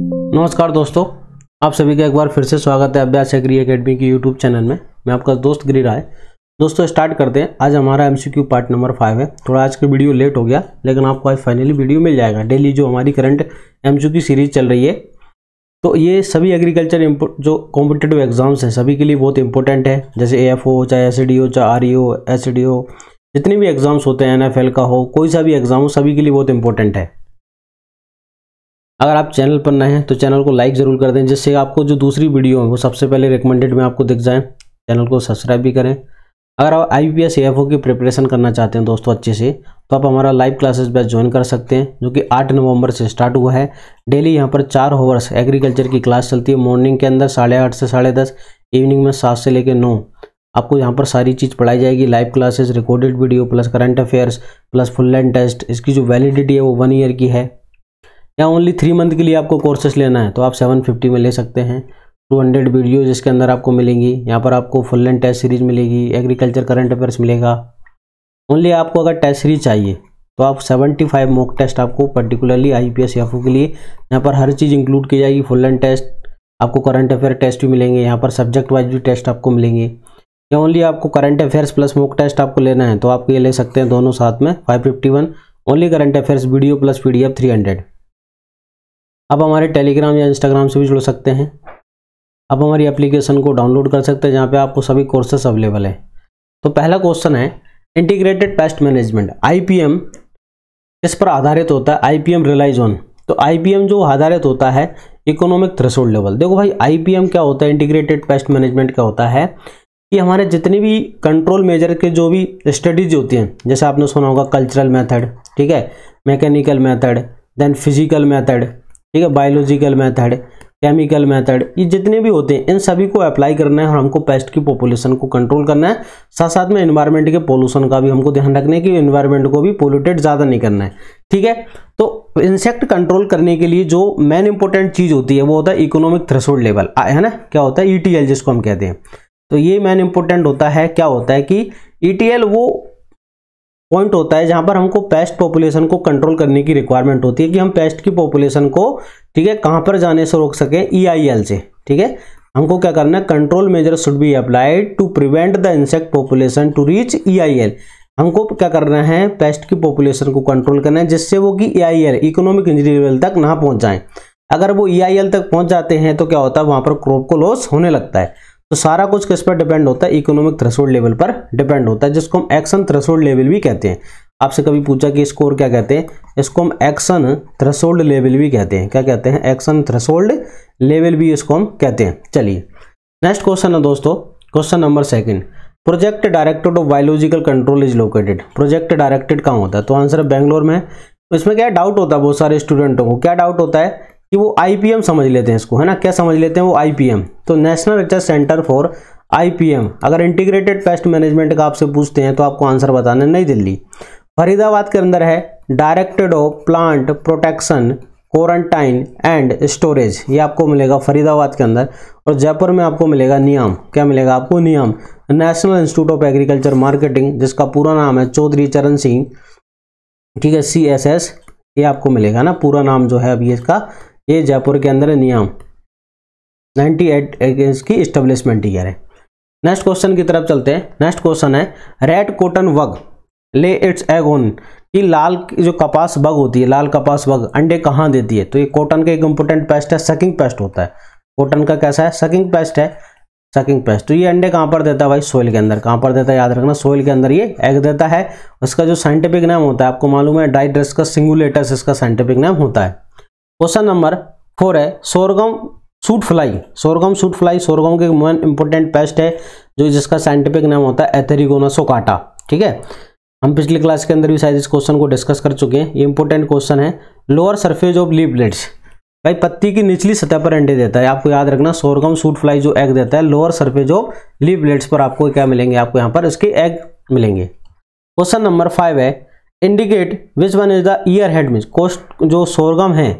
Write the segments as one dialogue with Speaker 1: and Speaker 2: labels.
Speaker 1: नमस्कार दोस्तों आप सभी का एक बार फिर से स्वागत है अभ्यास एग्री अकेडमी की यूट्यूब चैनल में मैं आपका दोस्त गिरी राय दोस्तों स्टार्ट करते हैं आज हमारा एमसीक्यू पार्ट नंबर फाइव है थोड़ा आज का वीडियो लेट हो गया लेकिन आपको आज फाइनली वीडियो मिल जाएगा डेली जो हमारी करंट एम की सीरीज चल रही है तो ये सभी एग्रीकल्चर जो कॉम्पिटेटिव एग्जाम्स हैं सभी के लिए बहुत इंपॉर्टेंट है जैसे ए एफ हो चाहे एस डी e हो चाहे आर ई एस डी हो e जितने भी एग्ज़ाम्स होते हैं एन एफ एल का हो कोई सा भी एग्ज़ाम हो सभी के लिए बहुत इंपॉर्टेंट है अगर आप चैनल पर नए हैं तो चैनल को लाइक ज़रूर कर दें जिससे आपको जो दूसरी वीडियो है वो सबसे पहले रिकमेंडेड में आपको दिख जाए चैनल को सब्सक्राइब भी करें अगर आप आई पी एस की प्रिपरेशन करना चाहते हैं दोस्तों अच्छे से तो आप हमारा लाइव क्लासेस बैच ज्वाइन कर सकते हैं जो कि 8 नवंबर से स्टार्ट हुआ है डेली यहाँ पर चार ओवर्स एग्रीकल्चर की क्लास चलती है मॉर्निंग के अंदर साढ़े आठ से साढ़े दस इवनिंग में सात से लेकर नौ आपको यहाँ पर सारी चीज़ पढ़ाई जाएगी live classes recorded video plus current affairs plus full length test इसकी जो वैलिडिटी है वो वन ईयर की है या ओनली थ्री मंथ के लिए आपको कोर्सेस लेना है तो आप सेवन फिफ्टी में ले सकते हैं टू हंड्रेड वीडियोज इसके अंदर आपको मिलेंगी यहाँ पर आपको फुल एंड टेस्ट सीरीज मिलेगी एग्रीकल्चर करंट अफेयर्स मिलेगा ओनली आपको अगर टेस्ट सीरीज चाहिए तो आप 75 मॉक टेस्ट आपको पर्टिकुलरली आई पी एस के लिए यहाँ पर हर चीज़ इंक्लूड की जाएगी फुल लेंथ टेस्ट आपको करंट अफेयर टेस्ट भी मिलेंगे यहाँ पर सब्जेक्ट वाइज भी टेस्ट आपको मिलेंगे या ओनली आपको current affairs plus mock test आपको लेना है तो आप ये ले सकते हैं दोनों साथ में one only current affairs video plus P D F three hundred आप हमारे टेलीग्राम या इंस्टाग्राम से भी जुड़ सकते हैं आप हमारी एप्लीकेशन को डाउनलोड कर सकते हैं जहाँ पे आपको सभी कोर्सेस अवेलेबल हैं तो पहला क्वेश्चन है इंटीग्रेटेड पेस्ट मैनेजमेंट आईपीएम इस पर आधारित होता है आईपीएम पी ऑन तो आईपीएम जो आधारित होता है इकोनॉमिक थ्रेसोल्ड लेवल देखो भाई आईपीएम क्या होता है इंटीग्रेटेड पेस्ट मैनेजमेंट क्या होता है कि हमारे जितने भी कंट्रोल मेजर के जो भी स्टडीज होती हैं जैसे आपने सुना होगा कल्चरल मेथड ठीक है mechanical method then physical method ठीक है बायोलॉजिकल मेथड केमिकल मेथड ये जितने भी होते हैं इन सभी को अप्लाई करना है और हमको पेस्ट की पॉपुलेशन को कंट्रोल करना है साथ साथ में इन्वायरमेंट के पोल्यूशन का भी हमको ध्यान रखना है कि इन्वायरमेंट को भी पोल्यूटेड ज़्यादा नहीं करना है ठीक है तो इंसेक्ट कंट्रोल करने के लिए जो मेन इंपॉर्टेंट चीज़ होती है वो होता है इकोनॉमिक थ्रेसोल्ड लेवल है ना क्या होता है ई e जिसको हम कहते हैं तो ये मेन इंपॉर्टेंट होता है क्या होता है कि ई e वो पॉइंट होता है जहां पर हमको पेस्ट पॉपुलेशन को कंट्रोल करने की रिक्वायरमेंट होती है कि हम पेस्ट की पॉपुलेशन को ठीक है कहां पर जाने से रोक सके ई e से ठीक है हमको क्या करना है control measure should be applied to prevent the insect population to reach E हमको क्या करना है पेस्ट की पॉपुलेशन को कंट्रोल करना है जिससे वो कि ई इकोनॉमिक इंजरी लेवल तक ना पहुंच जाए अगर वो ई e तक पहुंच जाते हैं तो क्या होता है वहां पर क्रॉप को लॉस होने लगता है तो सारा कुछ किस पर डिपेंड होता है इकोनॉमिक थ्रेसोल्ड लेवल पर डिपेंड होता है जिसको हम एक्शन थ्रेसोल्ड लेवल भी कहते हैं आपसे कभी पूछा कि स्कोर क्या कहते हैं इसको हम एक्शन थ्रेसोल्ड लेवल भी कहते हैं क्या कहते हैं एक्शन थ्रेसोल्ड लेवल भी इसको हम कहते हैं चलिए नेक्स्ट क्वेश्चन है दोस्तों question number second project directorate of biological control is located project directorate कहाँ होता है तो आंसर बेंगलोर बैंगलोर में इसमें क्या डाउट होता है बहुत सारे स्टूडेंटों को क्या डाउट होता है कि वो आईपीएम समझ लेते हैं इसको है ना क्या समझ लेते हैं वो आई तो national research centre for I अगर इंटीग्रेटेड पेस्ट मैनेजमेंट का आपसे पूछते हैं तो आपको आंसर बताना नई दिल्ली फरीदाबाद के अंदर है directorate of plant protection quarantine and storage ये आपको मिलेगा फरीदाबाद के अंदर और जयपुर में आपको मिलेगा नियम क्या मिलेगा आपको NIAM national institute of agriculture marketing जिसका पूरा नाम है चौधरी चरण सिंह ठीक है सी एस एस ये आपको मिलेगा ना पूरा नाम जो है अभी इसका ये जयपुर के अंदर नियम 98 एट की इस्टेब्लिशमेंट ईयर है नेक्स्ट क्वेश्चन की तरफ चलते हैं नेक्स्ट क्वेश्चन है रेड कॉटन वग ले इट्स एग ऑन कि लाल जो कपास बग होती है लाल कपास बग अंडे कहाँ देती है तो ये कॉटन का एक इम्पोर्टेंट पेस्ट है सकिंग पेस्ट होता है कॉटन का कैसा है सकिंग पेस्ट है सकिंग पेस्ट तो ये अंडे कहाँ पर देता है भाई सोइल के अंदर कहाँ पर देता है याद रखना सोइल के अंदर ये एग देता है उसका जो साइंटिफिक नेम होता है आपको मालूम है डाइड्रेस का सिंगुलेटस इसका साइंटिफिक नेम होता है क्वेश्चन नंबर फोर है sorghum shoot fly sorghum shoot fly sorghum के मेन इंपॉर्टेंट पेस्ट है जो जिसका साइंटिफिक नाम होता है एथेरिगोना सोकाटा ठीक है हम पिछली क्लास के अंदर भी शायद इस क्वेश्चन को डिस्कस कर चुके हैं ये इंपॉर्टेंट क्वेश्चन है लोअर सरफेस ऑफ लीपलेट्स भाई पत्ती की निचली सतह पर अंडे देता है आपको याद रखना सोरगम सूट फ्लाई जो एग देता है लोअर सरफेस ऑफ लीपलेट्स पर आपको क्या मिलेंगे आपको यहाँ पर इसके एग मिलेंगे क्वेश्चन नंबर फाइव है indicate which one is the ear head mean cost जो सोरगम है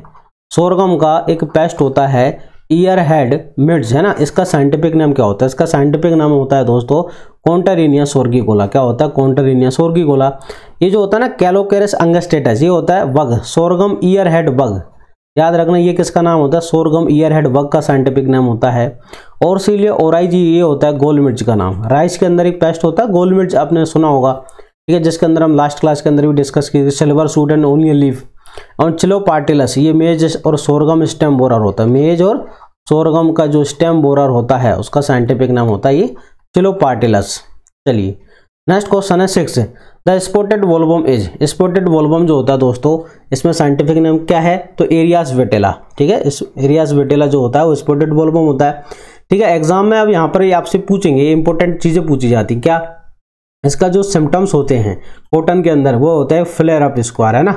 Speaker 1: सोरगम का एक पेस्ट होता है ईयर हेड मिड्स है ना इसका साइंटिफिक नाम क्या होता है इसका साइंटिफिक नाम होता है दोस्तों कॉन्टरिनिया गोला क्या होता है कॉन्टरिनिया गोला ये जो होता है ना कैलोकेरस अंगस्टेटस ये होता है वग सोरगम ईयर हेड वग याद रखना ये किसका नाम होता है सोरगम ईयर हेड वग का साइंटिफिक नेम होता है और सीलिया ओराइजी ये होता है गोल मिर्च का नाम राइस के अंदर एक पेस्ट होता है गोल मिर्च आपने सुना होगा ठीक है जिसके अंदर हम लास्ट क्लास के अंदर भी डिस्कस किए silver shoot and onion leaf और चिलो पार्टिलस ये मेज और सोरगम स्टेम बोरर होता है मेज और सोरगम का जो स्टेम बोरर होता है उसका साइंटिफिक नाम होता है ये चिलो पार्टिलस चलिए नेक्स्ट क्वेश्चन है सिक्स द स्पोटेड वोल्बम इज स्पोटेड वोल्बम जो होता है दोस्तों इसमें साइंटिफिक नेम क्या है तो एरियाज वेटेला ठीक है इस एरियाज वेटेला जो होता है वो स्पोटेड वोल्बम होता है ठीक है एग्जाम में अब यहाँ पर आपसे पूछेंगे इंपॉर्टेंट चीज़ें पूछी जाती क्या इसका जो सिम्टम्स होते हैं कॉटन के अंदर वो होता है फ्लेयर अप स्क्वायर है ना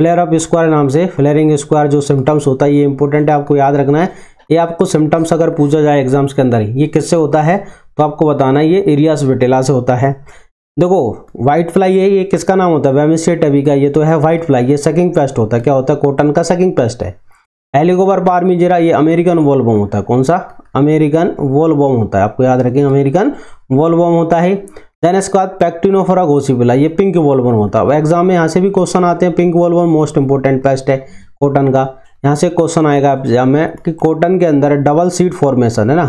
Speaker 1: फ्लेयर ऑफ स्क्वायर नाम से फ्लेयरिंग स्क्वायर जो सिम्टम्स होता है ये इंपॉर्टेंट है आपको याद रखना है ये आपको सिम्टम्स अगर पूछा जाए एग्जाम्स के अंदर ये किससे होता है तो आपको बताना ये एरियास विटेला से होता है देखो व्हाइट फ्लाई है ये किसका नाम होता है वेमिस्टेट अभी का ये तो है व्हाइट फ्लाई ये सकिंग पेस्ट होता है क्या होता है कॉटन का सकिंग पेस्ट है हेलिकोबर जरा ये अमेरिकन वॉल होता है कौन सा अमेरिकन वॉल होता है आपको याद रखें अमेरिकन वॉल होता है देन इसके बाद पैक्टिनोफोरा गोसीपिला ये पिंक बोलबन होता है एग्जाम में यहाँ से भी क्वेश्चन आते हैं pink bollworm most important pest है कॉटन का यहाँ से क्वेश्चन आएगा एग्जाम में कि कॉटन के अंदर डबल सीट फॉर्मेशन है ना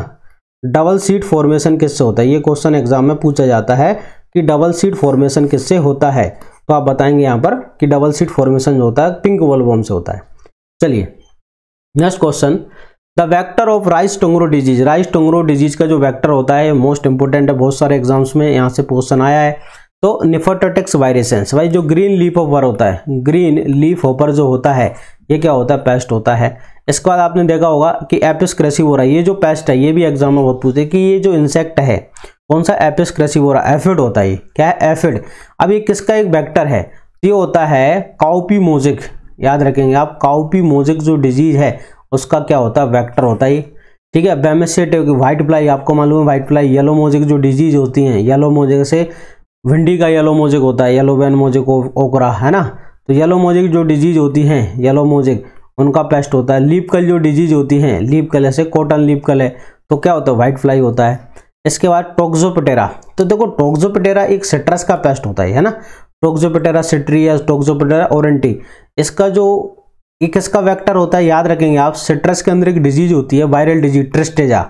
Speaker 1: डबल सीट फॉर्मेशन किससे होता है ये क्वेश्चन एग्जाम में पूछा जाता है कि डबल सीट फॉर्मेशन किससे होता है तो आप बताएंगे यहाँ पर कि डबल सीट फॉर्मेशन जो होता है पिंक बोलबम से होता है चलिए next question the vector of rice tungro disease rice tungro disease का जो वैक्टर होता है मोस्ट इंपोर्टेंट है बहुत सारे एग्जाम्स में यहाँ से क्वेश्चन आया है तो निफोटोटेक्स वायरसेंस भाई जो ग्रीन लीफ ऑपर होता है ग्रीन लीफ ऑपर जो होता है ये क्या होता है पेस्ट होता है इसके बाद आपने देखा होगा कि एपिस है ये जो पेस्ट है ये भी एग्जाम में बहुत पूछते हैं कि ये जो इंसेक्ट है कौन सा एपिस है एफिड होता है ये क्या है एफिड अब ये किसका एक वैक्टर है ये होता है काउपी मोजिक याद रखेंगे आप काउपी मोजिक जो डिजीज है उसका क्या होता है वैक्टर होता है ठीक है बेमेसेट व्हाइट फ्लाई आपको मालूम है व्हाइट फ्लाई येलो मोजिक जो डिजीज होती हैं येलो मोजिक से भिंडी का येलो मोजिक होता है येलो वैन मोजिक ओकरा है ना तो येलो मोजिक जो डिजीज होती हैं येलो मोजिक उनका पेस्ट होता है लीप कल जो डिजीज होती हैं लीप कल जैसे कॉटन लीप कल है तो क्या होता है व्हाइट फ्लाई होता है इसके बाद टोक्जोपेटेरा तो देखो टोक्जोपेटेरा एक सिट्रस का पेस्ट होता है है ना टोक्जोपेटेरा सिट्रियस टोक्जोपटेरा ओरेंटी इसका जो ये किसका वेक्टर होता है याद रखेंगे आप सिट्रस के अंदर एक डिजीज होती है वायरल डिजीज ट्रिस्टेजा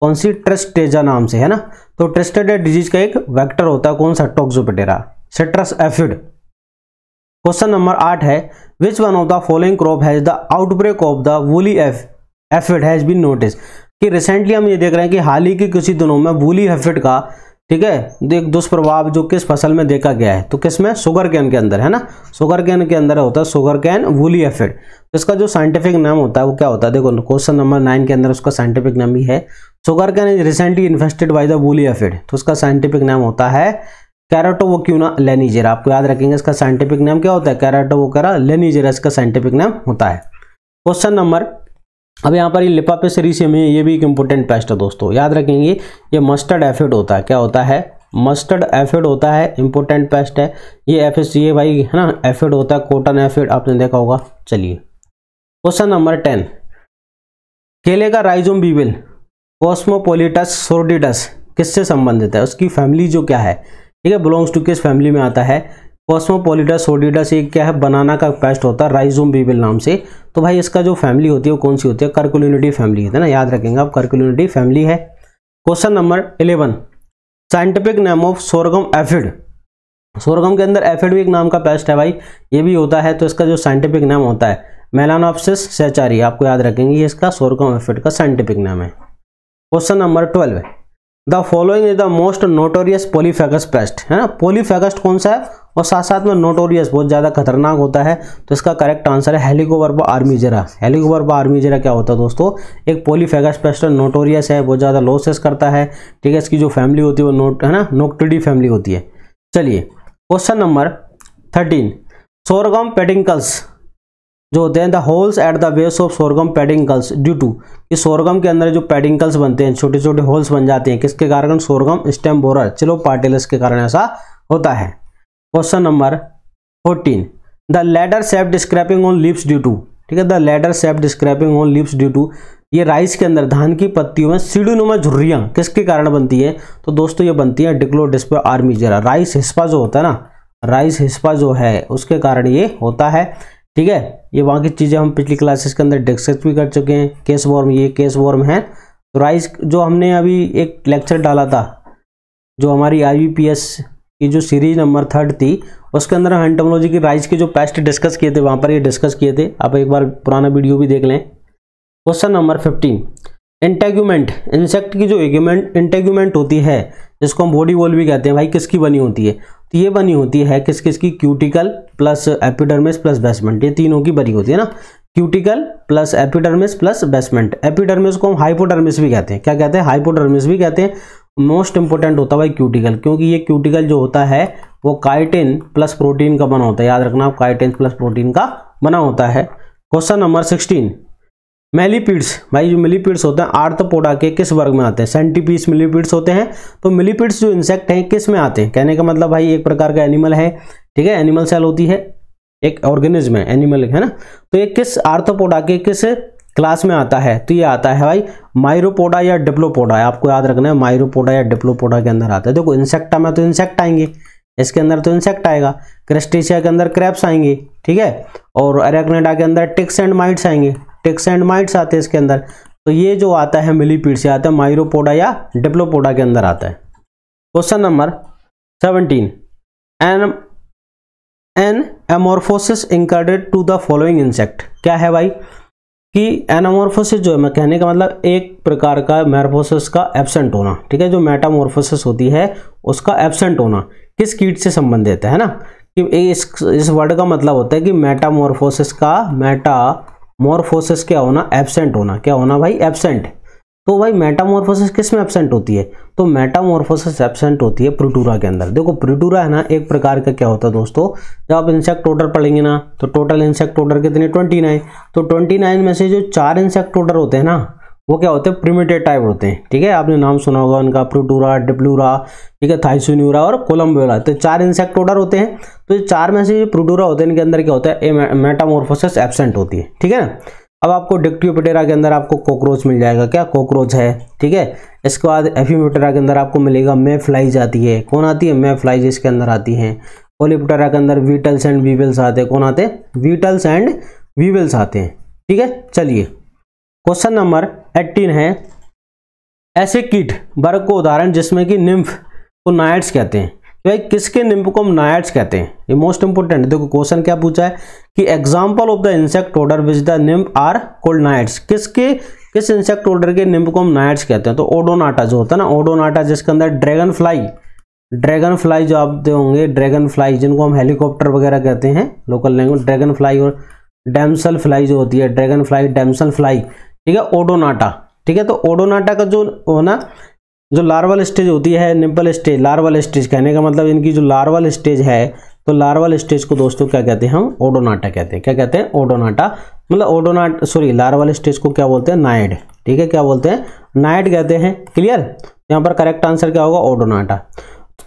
Speaker 1: कौन सी ट्रिस्टेजा नाम से है ना तो ट्रिस्टेजा डिजीज का एक वेक्टर होता है कौन सा Toxoptera citrus aphid question number आठ है which one of the following crop has the outbreak of the woolly एफ एफिड हैज बीन नोटिस कि रिसेंटली हम ये देख रहे हैं कि हाल ही के किसी दिनों में वूली एफिड का ठीक है देख दुष्प्रभाव जो किस फसल में देखा गया है तो किस में शुगर कैन के अंदर है ना शुगर कैन के अंदर होता है शुगर कैन वूली एफिड इसका जो साइंटिफिक नाम होता है वो क्या होता है देखो क्वेश्चन नंबर नाइन के अंदर उसका साइंटिफिक नाम भी है sugarcane is recently infested by the woolly aphid तो उसका साइंटिफिक नाम होता है कैराटोवोक्यूना लेनीजेरा आपको याद रखेंगे इसका साइंटिफिक नाम क्या होता है कैराटोवोकरा लेनीजेरा इसका साइंटिफिक नाम होता है क्वेश्चन नंबर अब यहाँ पर ये लिपा पे है ये भी एक इम्पोर्टेंट पेस्ट है दोस्तों याद रखेंगे ये मस्टर्ड एफिड होता है क्या होता है मस्टर्ड एफिड होता है इम्पोर्टेंट पेस्ट है ये एफ ये भाई है ना एफिड होता है कॉटन एफिड आपने देखा होगा चलिए क्वेश्चन नंबर टेन केले का राइजोम बीविल कॉस्मोपोलिटस सोर्डिडस किससे संबंधित है उसकी फैमिली जो क्या है ठीक है बिलोंग्स टू किस फैमिली में आता है कॉस्मोपोलिटस होडिडस ये क्या है बनाना का पेस्ट होता है राइजोम बीबिल नाम से तो भाई इसका जो फैमिली होती है वो कौन सी होती है कर्कुलिनिटी फैमिली है ना याद रखेंगे आप कर्कुलिनिटी फैमिली है question number eleven scientific name of sorghum aphid sorghum के अंदर एफिड भी एक नाम का पेस्ट है भाई ये भी होता है तो इसका जो साइंटिफिक नेम होता है मेलानोपसिस सेचारी आपको याद रखेंगे इसका सोरगम एफिड का साइंटिफिक नेम है question number twelve the following is the most notorious polyphagous pest है ना पोलीफेगस्ट कौन सा है और साथ साथ में नोटोरियस बहुत ज़्यादा खतरनाक होता है तो इसका करेक्ट आंसर है हेलिकोबर्बा आर्मीजेरा आर्मी आर्मीजेरा क्या होता है दोस्तों एक पोलीफेगस पेस्ट नोटोरियस है बहुत ज़्यादा लॉसेस करता है ठीक है इसकी जो फैमिली होती है वो नोट है ना नोक्टडी फैमिली होती है चलिए question number thirteen sorghum peduncles जो होते हैं the holes at the base of sorghum peduncles due to कि सोरगम के अंदर जो पेडिंकल्स बनते हैं छोटे छोटे होल्स बन जाते हैं किसके कारण सोरगम स्टेम बोरर चलो पार्टिलस के कारण ऐसा होता है question number fourteen the ladder shape scraping on lips due to ठीक है the ladder shape scraping on lips due to ये राइस के अंदर धान की पत्तियों में सीढ़ीनुमा झुर्रियाँ किसके कारण बनती है तो दोस्तों ये बनती है डिक्लो Dicladispa armigera rice hispa जो होता है ना राइस हिस्पा जो है उसके कारण ये होता है ठीक है ये वहाँ की चीज़ें हम पिछली क्लासेस के अंदर डिस्कस भी कर चुके हैं केस वॉर्म ये केस वॉर्म है तो राइस जो हमने अभी एक लेक्चर डाला था जो हमारी आई की जो सीरीज नंबर थर्ड थी उसके अंदर हम एंटोमोलॉजी की राइस के जो पेस्ट डिस्कस किए थे वहाँ पर ये डिस्कस किए थे आप एक बार पुराना वीडियो भी देख लें question number fifteen integument insect की जो एग्यूमेंट इंटेग्यूमेंट होती है जिसको हम बॉडी वॉल भी कहते हैं भाई किसकी बनी होती है ये बनी होती है किस किस की cuticle plus epidermis plus basement ये तीनों की बनी होती है ना cuticle plus epidermis plus basement epidermis को हम हाइपोडर्मिस भी कहते हैं क्या कहते हैं हाइपोडर्मिस भी कहते हैं मोस्ट इंपॉर्टेंट होता है भाई क्यूटिकल क्योंकि ये क्यूटिकल जो होता है वो काइटिन प्लस प्रोटीन का बना होता है याद रखना काइटिन प्लस प्रोटीन का बना होता है क्वेश्चन नंबर सिक्सटीन मेलीपीड्स भाई जो मिलीपीड्स होते हैं आर्थपोडा के किस वर्ग में आते हैं सेंटीपीस मिलीपीड्स होते हैं तो मिलीपीड्स जो इंसेक्ट हैं किस में आते हैं कहने का मतलब भाई एक प्रकार का एनिमल है ठीक है एनिमल सेल होती है एक ऑर्गेनिज्म है एनिमल है ना तो ये किस आर्थपोडा के किस क्लास में आता है तो ये आता है भाई माइरोपोडा या डिप्लोपोडा आपको याद रखना है माइरोपोडा या डिप्लोपोडा के अंदर आता है देखो इंसेक्टा में तो इंसेक्ट आएंगे इसके अंदर तो इंसेक्ट आएगा क्रिस्टेशिया के अंदर क्रैप्स आएंगे ठीक है और एरेक्नेडा के अंदर टिक्स एंड माइट्स आएंगे माइट्स आते हैं इसके अंदर तो ये जो आता है मिलीपीड से आता है माइरोपोडा या डिप्लोपोडा के अंदर आता है question number seventeen an anamorphosis incurred to the following insect क्या है भाई कि एनामोरफोसिस जो है मैं कहने का मतलब एक प्रकार का मेरफोसिस का एबसेंट होना ठीक है जो मेटामोरफोसिस होती है उसका एबसेंट होना किस कीट से संबंधित है ना कि इस इस वर्ड का मतलब होता है कि मेटामोरफोसिस का मेटा मोरफोसिस क्या होना एबसेंट होना क्या होना भाई एबसेंट तो भाई मेटामोरफोसिस किस में एबसेंट होती है तो मेटामोरफोसिस एबसेंट होती है प्रोटूरा के अंदर देखो प्रोटूरा है ना एक प्रकार का क्या होता है दोस्तों जब आप इंसेक्ट ऑर्डर पढ़ेंगे ना तो टोटल इंसेक्ट ऑर्डर कितने 29 तो 29 में से जो चार इंसेक्ट ऑर्डर होते हैं ना वो क्या होते हैं प्रिमिटेड टाइप होते हैं ठीक है आपने नाम सुना होगा उनका प्रोटूरा डिप्लूरा ठीक है थाइसोन्यूरा और कोलम्बोरा तो चार इंसेक्ट ऑर्डर होते हैं तो ये चार में से जो प्रोटूरा होते हैं इनके अंदर क्या होता है मेटामोरफोसिस एबसेंट होती है ठीक है ना अब आपको डिक्टियोपेटेरा के अंदर आपको कॉकरोच मिल जाएगा क्या कॉकरोच है ठीक है इसके बाद एफीमोटेरा के अंदर आपको मिलेगा मे फ्लाइज आती है कौन आती है मे फ्लाइज इसके अंदर आती है ओलिप्टेरा के अंदर वीटल्स एंड वीवल्स आते हैं कौन आते हैं वीटल्स एंड वीवल्स आते हैं ठीक है चलिए क्वेश्चन नंबर एक्टिन है ऐसे कीट वर्ग को उदाहरण जिसमें कि निम्फ को नायट्स कहते हैं भाई तो किसके निम्फ को हम नायट्स कहते हैं ये मोस्ट इंपोर्टेंट देखो क्वेश्चन क्या पूछा है कि example of the insect order which the nymph are called naiads किसके किस इंसेक्ट ऑर्डर के निम्फ को हम नाइट्स कहते हैं तो ओडोनाटा जो होता है ना ओडोनाटा जिसके अंदर ड्रैगन फ्लाई ड्रैगन फ्लाई जो आप होंगे ड्रैगन फ्लाई जिनको हम हेलीकॉप्टर वगैरह कहते हैं लोकल लैंग्वेज ड्रैगन फ्लाई और डैमसल फ्लाई जो होती है ड्रैगन फ्लाई डैमसल फ्लाई ठीक है ओडोनाटा ठीक है तो ओडोनाटा का जो ना जो लार्वल स्टेज होती है निम्पल स्टेज लार्वल स्टेज कहने का मतलब इनकी जो लार्वल स्टेज है तो लार्वल स्टेज को दोस्तों क्या कहते हैं हम ओडोनाटा कहते हैं क्या कहते हैं ओडोनाटा मतलब ओडोनाट सॉरी लार्वल स्टेज को क्या बोलते हैं नाइड ठीक है क्या बोलते हैं नाइड कहते हैं क्लियर तो यहाँ पर करेक्ट आंसर क्या होगा ओडोनाटा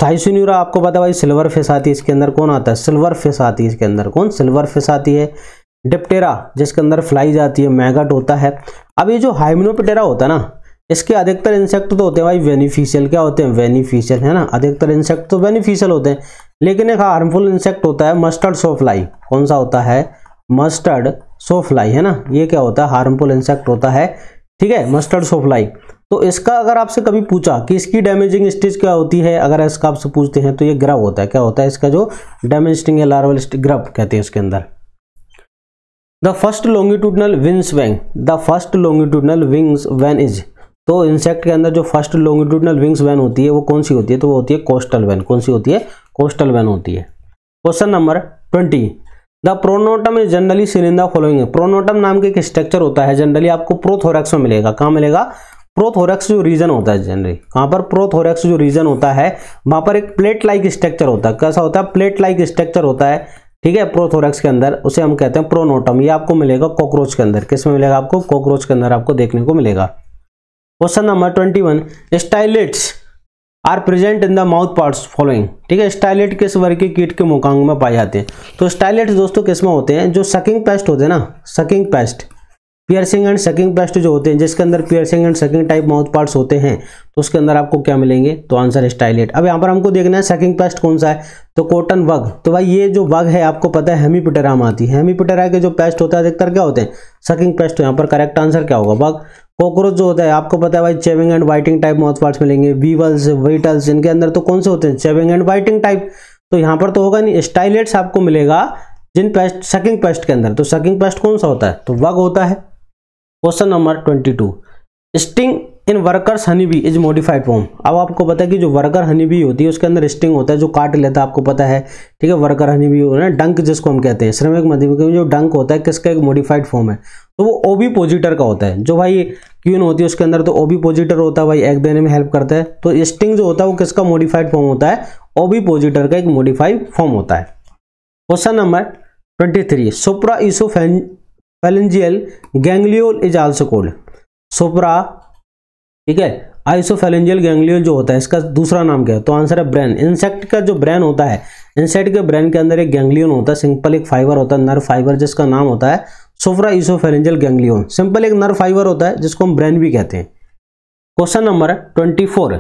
Speaker 1: थाइसिन्यूरा आपको पता भाई सिल्वर फिश आती है इसके अंदर कौन आता है सिल्वर फिश आती है इसके अंदर कौन सिल्वर फिश आती है डिप्टेरा जिसके अंदर फ्लाई जाती है मैगट होता है अब ये जो हाइमनोपिटेरा होता है ना इसके अधिकतर इंसेक्ट तो होते हैं भाई वेनिफिशियल क्या होते हैं वेनिफिशियल है ना अधिकतर इंसेक्ट तो वेनिफिशियल होते हैं लेकिन एक हार्मफुल इंसेक्ट होता है मस्टर्ड सोफ्लाई कौन सा होता है मस्टर्ड सोफ्लाई है ना ये क्या होता है हार्मफुल इंसेक्ट होता है ठीक है मस्टर्ड सोफ्लाई तो इसका अगर आपसे कभी पूछा कि इसकी डैमेजिंग स्टेज क्या होती है अगर इसका आपसे पूछते हैं तो ये ग्रव होता है क्या होता है इसका जो डैमेजिंग है लार्वल ग्रव कहते हैं उसके अंदर the first longitudinal wings vein the first longitudinal wings vein is तो इंसेक्ट के अंदर जो फर्स्ट लॉन्गिट्यूडनल विंग्स वैन होती है वो कौन सी होती है तो वो होती है कोस्टल वैन कौन सी होती है कोस्टल वैन होती है question number twenty the pronotum is generally cylinder following pronotum नाम के एक स्ट्रक्चर होता है जनरली आपको प्रोथोरेक्स में मिलेगा कहाँ मिलेगा प्रोथोरेक्स जो रीजन होता है जनरली कहाँ पर प्रोथोरेक्स जो रीजन होता है वहाँ पर एक प्लेट लाइक स्ट्रक्चर होता है कैसा होता है प्लेट लाइक स्ट्रक्चर होता है ठीक है प्रोथोरक्स के अंदर उसे हम कहते हैं प्रोनोटम ये आपको मिलेगा कॉकरोच के अंदर किसमें मिलेगा आपको कॉकरोच के अंदर आपको देखने को मिलेगा question number twenty one stylets are present in the mouth parts following ठीक है स्टाइलेट किस वर्ग के कीट के मुकांग में पाए जाते हैं तो स्टाइलेट्स दोस्तों किसमें होते हैं जो सकिंग पेस्ट होते हैं ना sucking pest piercing and sucking pest जो होते हैं जिसके अंदर piercing and sucking type mouth parts होते हैं तो उसके अंदर आपको क्या मिलेंगे तो आंसर स्टाइलेट अब यहाँ पर हमको देखना है सकिंग पेस्ट कौन सा है तो कॉटन वग तो भाई ये जो वग है आपको पता है हेमीपिटेरा में आती है हेमीपिटेरा के जो पेस्ट होता है अधिकतर क्या होते हैं सकिंग पेस्ट तो यहाँ पर करेक्ट आंसर क्या होगा वग कॉकरोच जो होता है आपको पता है भाई chewing and biting type mouth parts मिलेंगे वीवल्स वीटल्स इनके अंदर तो कौन से होते हैं चेविंग एंड वाइटिंग टाइप तो यहाँ पर तो होगा नहीं स्टाइलेट्स आपको मिलेगा जिन पेस्ट सकिंग पेस्ट के अंदर तो सकिंग पेस्ट कौन सा होता है तो वग होता है question number twenty two sting in workers honey bee is modified form अब आपको पता है कि जो वर्कर हनी बी होती है उसके अंदर स्टिंग होता है जो काट लेता है आपको पता है ठीक है वर्कर हनी बी होना डंक जिसको हम कहते हैं श्रमिक मधुमक्खी में जो डंक होता है किसका एक मॉडिफाइड फॉर्म है तो वो ओबी पोजिटर का होता है जो भाई क्यून होती है उसके अंदर तो ओबी पोजिटर होता है भाई एग देने में हेल्प करता है तो स्टिंग जो होता है वो किसका मॉडिफाइड फॉर्म होता है ओबी पोजिटर का एक मॉडिफाइड फॉर्म होता है question number twenty three supra oesophageal ganglion is also called supra ठीक है आइसोफेलेंजियल गैंग्लियोल जो होता है इसका दूसरा नाम क्या है तो आंसर है ब्रेन इंसेक्ट का जो ब्रेन होता है इंसेक्ट के ब्रेन के अंदर एक गैंग्लियन होता है सिंपल एक फाइबर होता है नर्व फाइबर जिसका नाम होता है सोफ्रा ईसोफेलेंजियल गैंग्लियोन सिंपल एक नर्व फाइबर होता है जिसको हम ब्रेन भी कहते हैं question number twenty four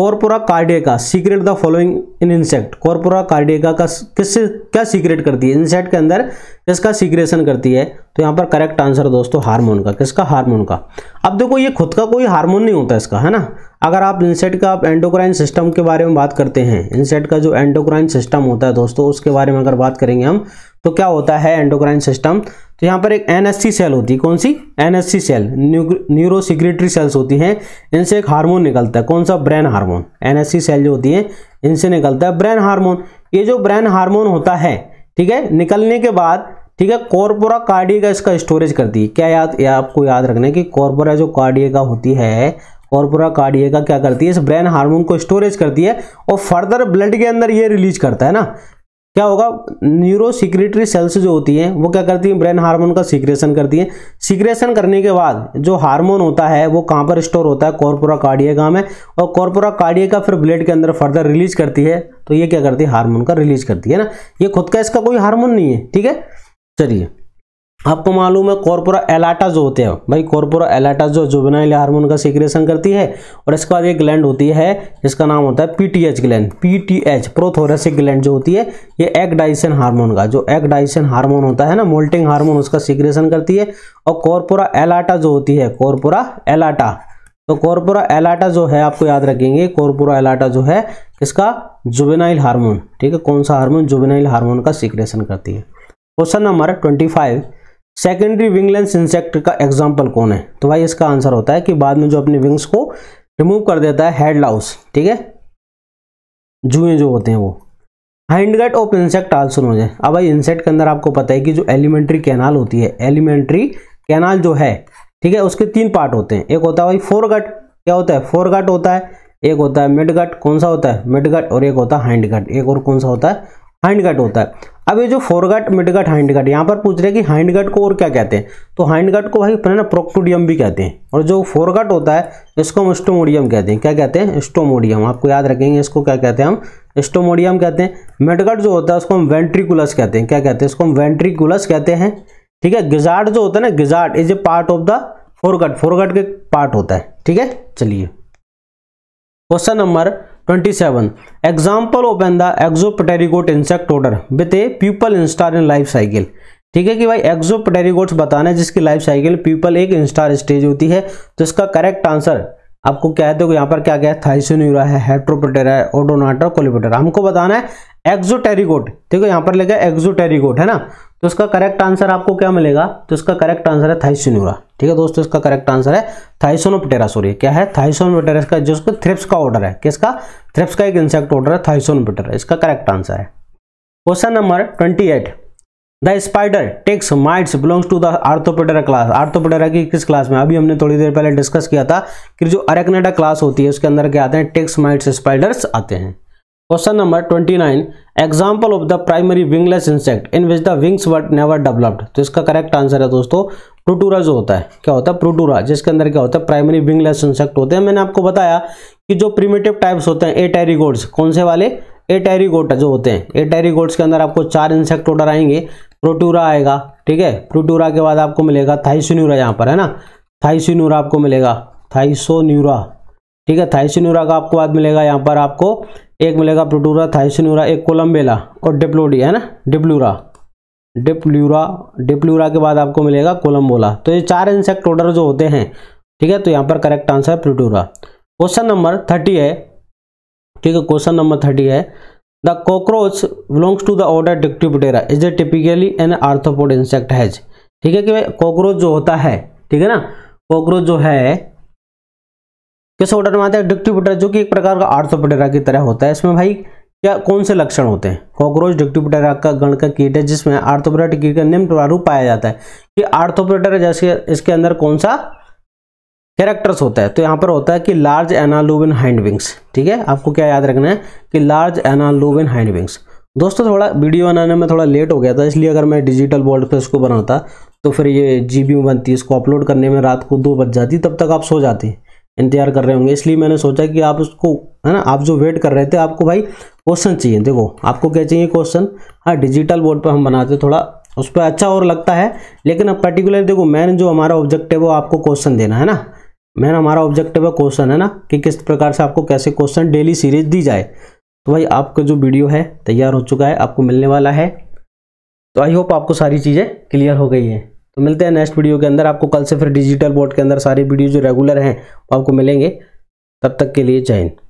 Speaker 1: corpora cardiaca secrete the following in insect corpora cardiaca का किस क्या सीक्रेट करती है इंसेक्ट के अंदर किसका सीक्रेशन करती है तो यहाँ पर करेक्ट आंसर दोस्तों हार्मोन का किसका हार्मोन का अब देखो ये खुद का कोई हार्मोन नहीं होता इसका है ना अगर आप इंसेट का आप एंडोक्राइन सिस्टम के बारे में बात करते हैं इंसेट का जो एंडोक्राइन सिस्टम होता है दोस्तों उसके बारे में अगर बात करेंगे हम तो क्या होता है एंडोक्राइन सिस्टम तो यहाँ पर एक एनएससी सेल होती है कौन सी NSC cell neuro secretory cells होती हैं इनसे एक हार्मोन निकलता है कौन सा ब्रेन हार्मोन एनएससी सेल जो होती है इनसे निकलता है ब्रेन हार्मोन ये जो ब्रेन हार्मोन होता है ठीक है निकलने के बाद ठीक है कॉर्पोरा कार्डिया इसका स्टोरेज करती है क्या याद या आपको याद रखना है कि कॉर्पोरा जो कार्डिया होती है कॉर्पोरा कार्डिया क्या करती है इस ब्रेन हार्मोन को स्टोरेज करती है और फर्दर ब्लड के अंदर ये रिलीज करता है ना क्या होगा न्यूरो सेल्स जो होती हैं वो क्या करती हैं ब्रेन हार्मोन का सिक्रेशन करती हैं सिक्रेशन करने के बाद जो हार्मोन होता है वो कहाँ पर स्टोर होता है कॉर्पोरा कार्डिया काम है और कॉर्पोरा कार्डिया का फिर ब्लड के अंदर फर्दर रिलीज करती है तो ये क्या करती है हार्मोन का रिलीज करती है ना ये खुद का इसका कोई हार्मोन नहीं है ठीक है चलिए आपको मालूम है कॉर्पोरा एलाटा जो होते हैं भाई कॉर्पोरा एलाटा जो जुबेनाइल हार्मोन का सिक्रेशन करती है और इसके बाद एक ग्लैंड होती है जिसका नाम होता है PTH gland PTH prothoracic gland जो होती है ये एग डाइसन हार्मोन का जो एग डाइसन हार्मोन होता है ना मोल्टिंग हार्मोन उसका सिक्रेशन करती है और कॉर्पोरा एलाटा जो होती है कॉर्पोरा एलाटा तो कॉर्पोरा एलाटा जो है आपको याद रखेंगे कॉर्पोरा एलाटा जो है इसका जुबेनाइल हार्मोन ठीक है कौन सा हार्मोन जुबेनाइल हार्मोन का सिक्रेशन करती है question number twenty five secondary wingless insect का एग्जाम्पल कौन है तो भाई इसका आंसर होता है कि बाद में जो अपने विंग्स को रिमूव कर देता है हेड लाउस ठीक है जुए जो होते हैं वो hindgut of insect also knows है अब भाई इंसेक्ट के अंदर आपको पता है कि जो एलिमेंट्री कैनाल होती है एलिमेंट्री कैनाल जो है ठीक है उसके तीन पार्ट होते हैं एक होता है भाई फोर गट क्या होता है फोर गट होता है एक होता है मिड गट कौन सा होता है मिड गट और एक होता है हाइंड गट एक और कौन सा होता है हाइंड गट होता है अब ये जो फोरगट मिडगट हाइंड गट यहाँ पर पूछ रहे हैं कि हाइंड गट को और क्या कहते हैं तो हाइंड गट को भाई अपने ना प्रोक्टोडियम भी कहते हैं और जो फोरगट होता है इसको हम स्टोमोडियम कहते हैं क्या कहते हैं स्टोमोडियम आपको याद रखेंगे इसको क्या कहते हैं हम स्टोमोडियम कहते हैं मिडगट जो होता है उसको हम वेंट्रिकुलस कहते हैं क्या कहते हैं इसको हम वेंट्रिकुलस कहते हैं ठीक है गिजार्ड जो होता है ना gizzard is a part of the foregut foregut के पार्ट होता है ठीक है चलिए question number twenty seven example open the exopterygote insect order with a pupal instar in life cycle ठीक है कि भाई एक्जोपटेरिकोट्स बताना है जिसकी लाइफ साइकिल पीपल एक इंस्टार स्टेज होती है तो इसका करेक्ट आंसर आपको क्या है देखो यहाँ पर क्या क्या है थाइसोन्यूरा है हेट्रोपोटेरा है ओडोनाटा कोलिपोटेरा हमको बताना है एक्जोटेरिकोट देखो यहां पर लगा एक्जोटेरिकोट है ना तो इसका करेक्ट आंसर आपको क्या मिलेगा तो इसका करेक्ट आंसर है थाइसिनोरा ठीक है दोस्तों इसका करेक्ट आंसर है थाइसोनोपटेरा सॉरी क्या है थाइसोनोपटेरा इसका जो इसको थ्रिप्स का ऑर्डर है किसका थ्रिप्स का एक इंसेक्ट ऑर्डर है थाइसोनोपटेरा इसका करेक्ट आंसर है question number twenty the spider ticks mites belongs to the Arthropoda class Arthropoda की किस क्लास में अभी हमने थोड़ी देर पहले डिस्कस किया था कि जो अरेक्नेटा क्लास होती है उसके अंदर क्या आते हैं टेक्स माइट्स स्पाइडर्स आते हैं number twenty 29. Example of the primary wingless insect in which the wings were never developed तो इसका करेक्ट आंसर है दोस्तों प्रोटूरा जो होता है क्या होता है प्रोटूरा जिसके अंदर क्या होता है प्राइमरी विंगलेस इंसेक्ट होते हैं मैंने आपको बताया कि जो प्रीमेटिव टाइप्स होते हैं ए टेरीगोड्स कौन से वाले ए टेरीगोट जो होते हैं ए टेरीगोड्स के अंदर आपको चार इंसेक्ट ऑर्डर आएंगे प्रोटूरा आएगा ठीक है प्रोटूरा के बाद आपको मिलेगा थाइसोन्यूरा यहाँ पर है ना थाइसोन्यूरा आपको मिलेगा थाइसोन्यूरा ठीक है थाइसोन्यूरा का आपको बाद मिलेगा यहाँ पर आपको एक मिलेगा प्रोटूरा थाइसनूरा एक कोलम्बेला और डिप्लोडी है ना डिप्लूरा डिप्लूरा डिप्लूरा के बाद आपको मिलेगा कोलम्बोला तो ये चार इंसेक्ट ऑर्डर जो होते हैं ठीक है तो यहाँ पर करेक्ट आंसर है प्रोटूरा क्वेश्चन नंबर थर्टी है ठीक है क्वेश्चन नंबर थर्टी है the cockroach belongs to the order Dictyoptera is a typically an arthropod insect has ठीक है कि भाई कॉकरोच जो होता है ठीक है ना कॉकरोच जो है किस ऑर्डर में आते हैं डिक्टिव जो कि एक प्रकार का आर्थोपटेरा की तरह होता है इसमें भाई क्या कौन से लक्षण होते हैं कॉकरोच डिक्टिपुटेरा का गण का कीट है जिसमें आर्थोपोरेटा कीट का निम्न प्रारूप पाया जाता है कि आर्थोपोरेटा जैसे इसके अंदर कौन सा कैरेक्टर्स होता है तो यहाँ पर होता है कि लार्ज एनालोबिन हाइंड विंग्स ठीक है आपको क्या याद रखना है कि लार्ज एनालोबिन हाइंड विंग्स दोस्तों थोड़ा वीडियो बनाने में थोड़ा लेट हो गया था इसलिए अगर मैं डिजिटल वर्ल्ड पे इसको बनाता तो फिर ये जी बनती इसको अपलोड करने में रात को दो बज जाती तब तक आप सो जाते इंतजार कर रहे होंगे इसलिए मैंने सोचा कि आप उसको है ना आप जो वेट कर रहे थे आपको भाई क्वेश्चन चाहिए देखो आपको क्या चाहिए क्वेश्चन हाँ डिजिटल बोर्ड पर हम बनाते थोड़ा उस पर अच्छा और लगता है लेकिन अब पर्टिकुलर देखो मैन जो हमारा ऑब्जेक्ट है वो आपको क्वेश्चन देना है ना मैन हमारा ऑब्जेक्टिव है क्वेश्चन है ना कि किस प्रकार से आपको कैसे क्वेश्चन डेली सीरीज दी जाए तो भाई आपका जो वीडियो है तैयार हो चुका है आपको मिलने वाला है तो आई होप आपको सारी चीज़ें क्लियर हो गई हैं तो मिलते हैं नेक्स्ट वीडियो के अंदर आपको कल से फिर डिजिटल बोर्ड के अंदर सारी वीडियो जो रेगुलर हैं वो आपको मिलेंगे तब तक के लिए जय हिंद